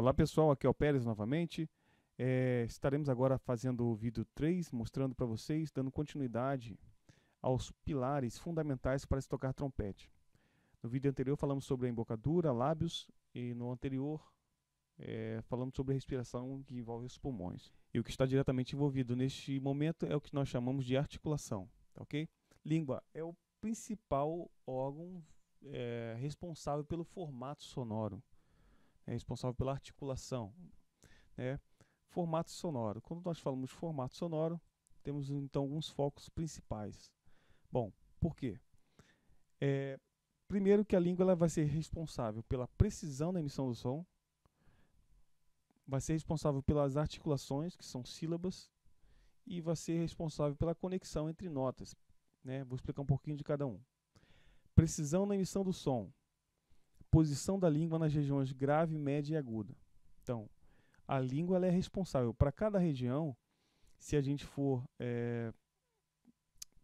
Olá pessoal, aqui é o Pérez novamente. É, estaremos agora fazendo o vídeo 3, mostrando para vocês, dando continuidade aos pilares fundamentais para se tocar trompete. No vídeo anterior falamos sobre a embocadura, lábios, e no anterior é, falamos sobre a respiração que envolve os pulmões. E o que está diretamente envolvido neste momento é o que nós chamamos de articulação, tá ok? Língua é o principal órgão é, responsável pelo formato sonoro é responsável pela articulação. Né? Formato sonoro. Quando nós falamos formato sonoro, temos então alguns focos principais. Bom, por quê? É, primeiro que a língua ela vai ser responsável pela precisão da emissão do som, vai ser responsável pelas articulações, que são sílabas, e vai ser responsável pela conexão entre notas. Né? Vou explicar um pouquinho de cada um. Precisão na emissão do som posição da língua nas regiões grave, média e aguda. Então, a língua ela é responsável. Para cada região, se a gente for é,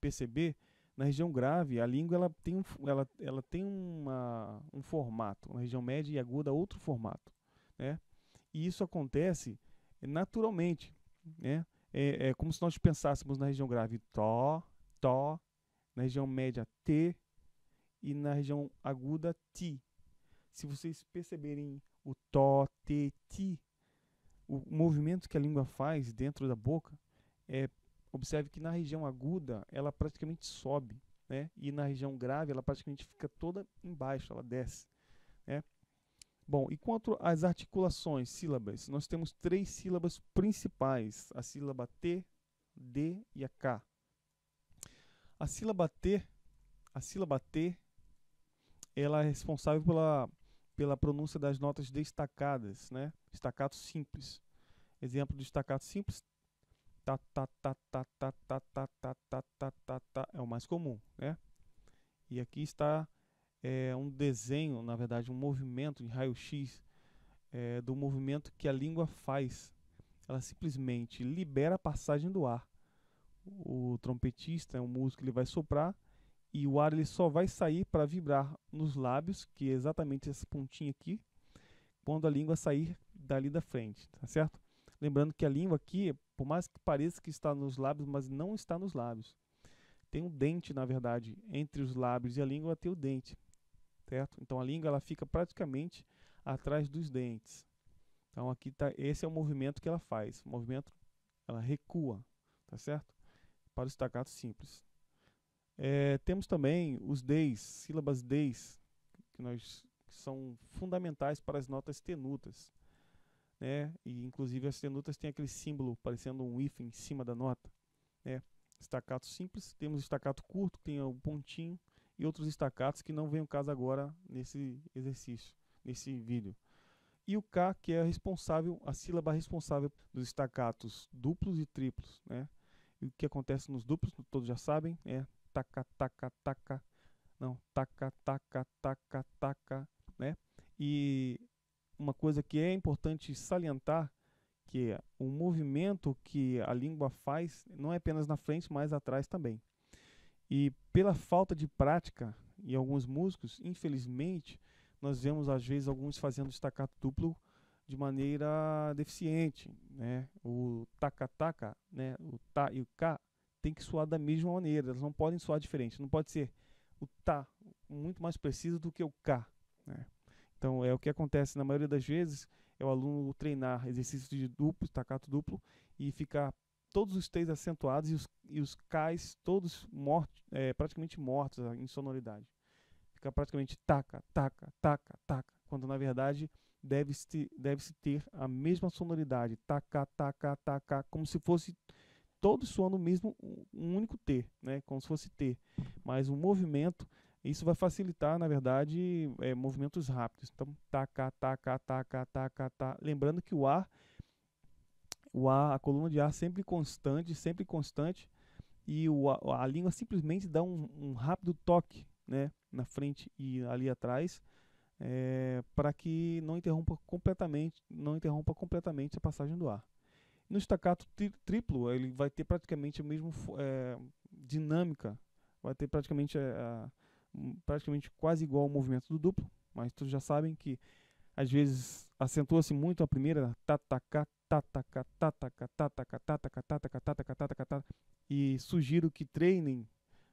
perceber, na região grave, a língua ela tem, um, ela, ela tem uma, um formato. Na região média e aguda, outro formato. Né? E isso acontece naturalmente. Né? É, é como se nós pensássemos na região grave, tó, tó, na região média, t, e na região aguda, ti. Se vocês perceberem o to, te, ti, o movimento que a língua faz dentro da boca, é, observe que na região aguda ela praticamente sobe, né? E na região grave ela praticamente fica toda embaixo, ela desce, né? Bom, e quanto às articulações, sílabas, nós temos três sílabas principais: a sílaba T, D e a K. A sílaba T, a sílaba T, ela é responsável pela pela pronúncia das notas destacadas, né? Estacato simples. Exemplo de estacato simples. Ta ta ta ta ta ta ta ta ta ta ta ta. É o mais comum, né? E aqui está é, um desenho, na verdade, um movimento em raio-x é, do movimento que a língua faz. Ela simplesmente libera a passagem do ar. O trompetista o um músico, ele vai soprar e o ar ele só vai sair para vibrar nos lábios, que é exatamente essa pontinha aqui, quando a língua sair dali da frente, tá certo? Lembrando que a língua aqui, por mais que pareça que está nos lábios, mas não está nos lábios. Tem um dente, na verdade, entre os lábios e a língua tem o dente, certo? Então a língua ela fica praticamente atrás dos dentes. Então aqui tá, esse é o movimento que ela faz, o movimento ela recua, tá certo? Para o estacato simples. É, temos também os DEIs, sílabas DEIs, que, nós, que são fundamentais para as notas tenutas. Né? E, inclusive, as tenutas têm aquele símbolo parecendo um if em cima da nota. Né? Estacato simples, temos estacato curto, que tem o pontinho, e outros estacatos que não vem o caso agora nesse exercício, nesse vídeo e o K, que é a responsável, a sílaba responsável dos estacatos duplos e triplos, né? E o que acontece nos duplos, todos já sabem, é taca, taca, taca. Não, taca, taca, taca, taca, né? E uma coisa que é importante salientar que é o movimento que a língua faz não é apenas na frente, mas atrás também. E pela falta de prática em alguns músicos, infelizmente, nós vemos às vezes alguns fazendo estacato duplo de maneira deficiente, né? O taca taca, né? O ta e o ka tem que soar da mesma maneira, elas não podem soar diferente, não pode ser o tá muito mais preciso do que o cá. Né? Então é o que acontece na maioria das vezes, é o aluno treinar exercícios de duplo, estacato duplo, e ficar todos os três acentuados e os, e os cais todos mortos, é, praticamente mortos em sonoridade. Fica praticamente taca, taca, taca, taca, quando na verdade deve-se deve -se ter a mesma sonoridade, taca, taca, taca, como se fosse todos soando o mesmo, um único T, né? como se fosse T. Mas o um movimento, isso vai facilitar, na verdade, é, movimentos rápidos. Então, taca, taca, taca, taca, taca. Tá. Lembrando que o ar, o ar, a coluna de ar sempre constante, sempre constante, e o, a, a língua simplesmente dá um, um rápido toque né? na frente e ali atrás. É, para que não interrompa completamente, não interrompa completamente a passagem do ar. No estacato tri triplo, ele vai ter praticamente a mesma é, dinâmica, vai ter praticamente, é, praticamente quase igual ao movimento do duplo, mas todos já sabem que às vezes acentua-se muito a primeira, tataca, tataca, tataca, tataca, tataca, tataca, tataca, tataca, tataca, e sugiro que treinem,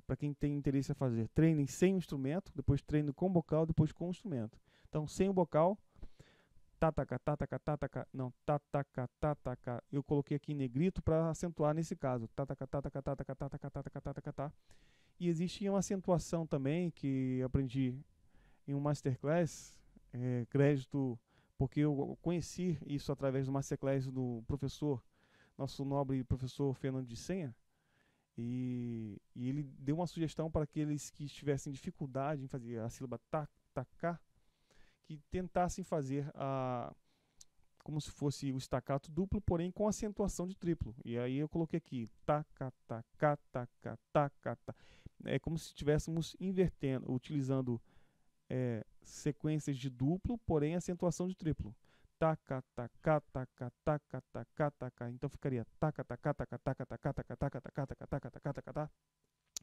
para quem tem interesse a fazer, treinem sem instrumento, depois treino com bocal, depois com instrumento. Então, sem o bocal, tataca, tataca, tataca, não, tataca, tataca. Eu coloquei aqui em negrito para acentuar nesse caso. Tataca, tataca, tataca, tataca, tataca, tataca, tá. E existe uma acentuação também que aprendi em um masterclass, é, crédito, porque eu conheci isso através do masterclass do professor, nosso nobre professor Fernando de Senha, e, e ele deu uma sugestão para aqueles que estivessem dificuldade em fazer a sílaba tac, tacá, que tentassem fazer a como se fosse o estacato duplo, porém com acentuação de triplo. E aí eu coloquei aqui taca taca taca taca. taca. É como se estivéssemos invertendo, utilizando é, sequências de duplo, porém acentuação de triplo. Taca, taca, taca, taca, taca, taca. Então ficaria taca, taca, taca, taca, taca, taca, taca, taca, taca, taca, taca, taca, taca.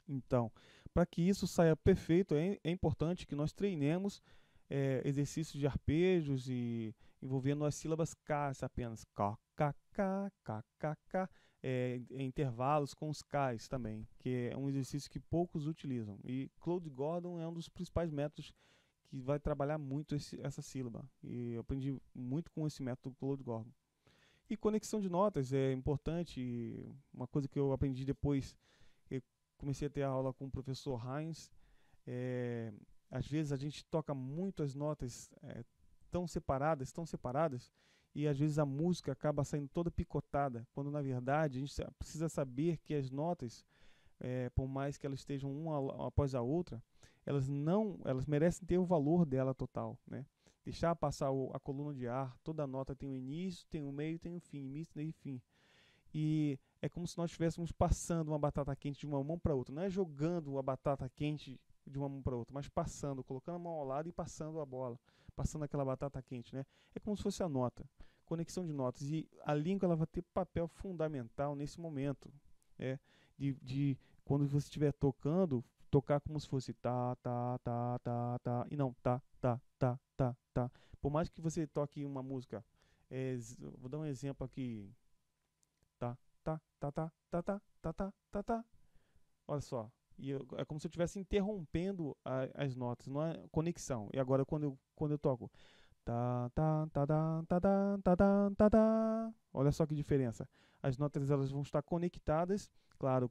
Então, para que isso saia perfeito, é, é importante que nós treinemos é, exercícios de arpejos e envolvendo as sílabas K apenas. K, K, K, K, K, K é, intervalos com os Ks também, que é um exercício que poucos utilizam. E Claude Gordon é um dos principais métodos que vai trabalhar muito esse, essa sílaba. E eu aprendi muito com esse método Claude Gordon. E conexão de notas é importante. Uma coisa que eu aprendi depois, eu comecei a ter aula com o professor Heinz. É, às vezes a gente toca muito as notas é, tão separadas, tão separadas, e às vezes a música acaba saindo toda picotada, quando na verdade a gente precisa saber que as notas, é, por mais que elas estejam uma após a outra, elas não, elas merecem ter o valor dela total, né? Deixar passar o, a coluna de ar, toda nota tem um início, tem um meio, tem um fim, início e fim. E é como se nós estivéssemos passando uma batata quente de uma mão para outra, não é jogando a batata quente de uma mão para outra, mas passando, colocando a mão ao lado e passando a bola, passando aquela batata quente, né? É como se fosse a nota, conexão de notas e a língua ela vai ter papel fundamental nesse momento, é de, de quando você estiver tocando, tocar como se fosse tá, tá, tá, tá, tá e não tá, tá, tá, tá, tá. Por mais que você toque uma música, é, vou dar um exemplo aqui, tá, tá, tá, tá, tá, tá, tá, tá, tá. Olha só, e eu, é como se eu estivesse interrompendo a, as notas, não é conexão. E agora quando eu, quando eu toco. Olha só que diferença. As notas elas vão estar conectadas, claro,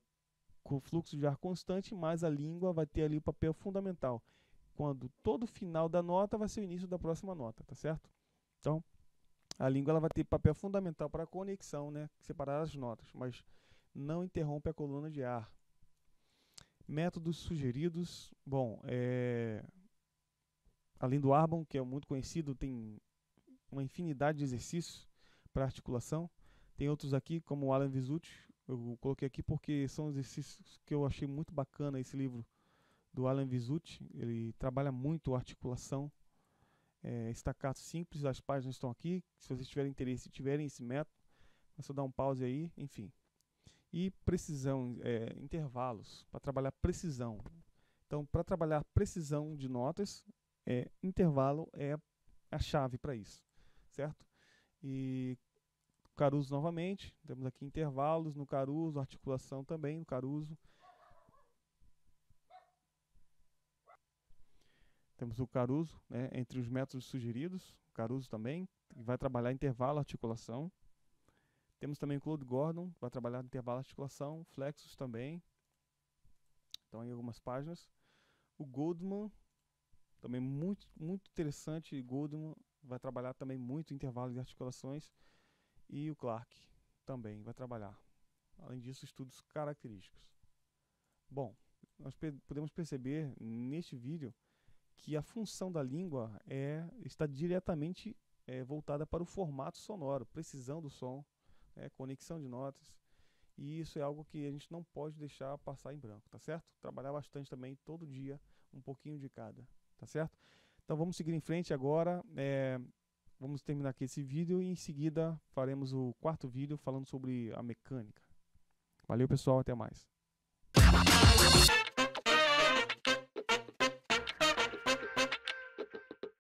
com o fluxo de ar constante, mas a língua vai ter ali o papel fundamental. Quando todo final da nota vai ser o início da próxima nota, tá certo? Então, a língua ela vai ter papel fundamental para a conexão, né? Separar as notas, mas não interrompe a coluna de ar. Métodos sugeridos, bom, é, além do Arbon, que é muito conhecido, tem uma infinidade de exercícios para articulação. Tem outros aqui, como o Alan Visucci, eu coloquei aqui porque são exercícios que eu achei muito bacana esse livro do Alan Visucci. Ele trabalha muito a articulação. É, estacato simples, as páginas estão aqui. Se vocês tiverem interesse, tiverem esse método, é só dar um pause aí, enfim e precisão, é, intervalos, para trabalhar precisão. Então, para trabalhar precisão de notas, é, intervalo é a chave para isso, certo? E Caruso novamente, temos aqui intervalos no Caruso, articulação também no Caruso. Temos o Caruso né, entre os métodos sugeridos, Caruso também, que vai trabalhar intervalo, articulação. Temos também o Claude Gordon, que vai trabalhar no intervalo de articulação, flexos também. Então, aí algumas páginas. O Goldman, também muito, muito interessante. Goldman vai trabalhar também muito intervalo de articulações. E o Clark também vai trabalhar. Além disso, estudos característicos. Bom, nós podemos perceber neste vídeo que a função da língua é, está diretamente é, voltada para o formato sonoro, precisão do som, é, conexão de notas. E isso é algo que a gente não pode deixar passar em branco, tá certo? Trabalhar bastante também, todo dia, um pouquinho de cada, tá certo? Então vamos seguir em frente agora. É, vamos terminar aqui esse vídeo e em seguida faremos o quarto vídeo falando sobre a mecânica. Valeu pessoal, até mais.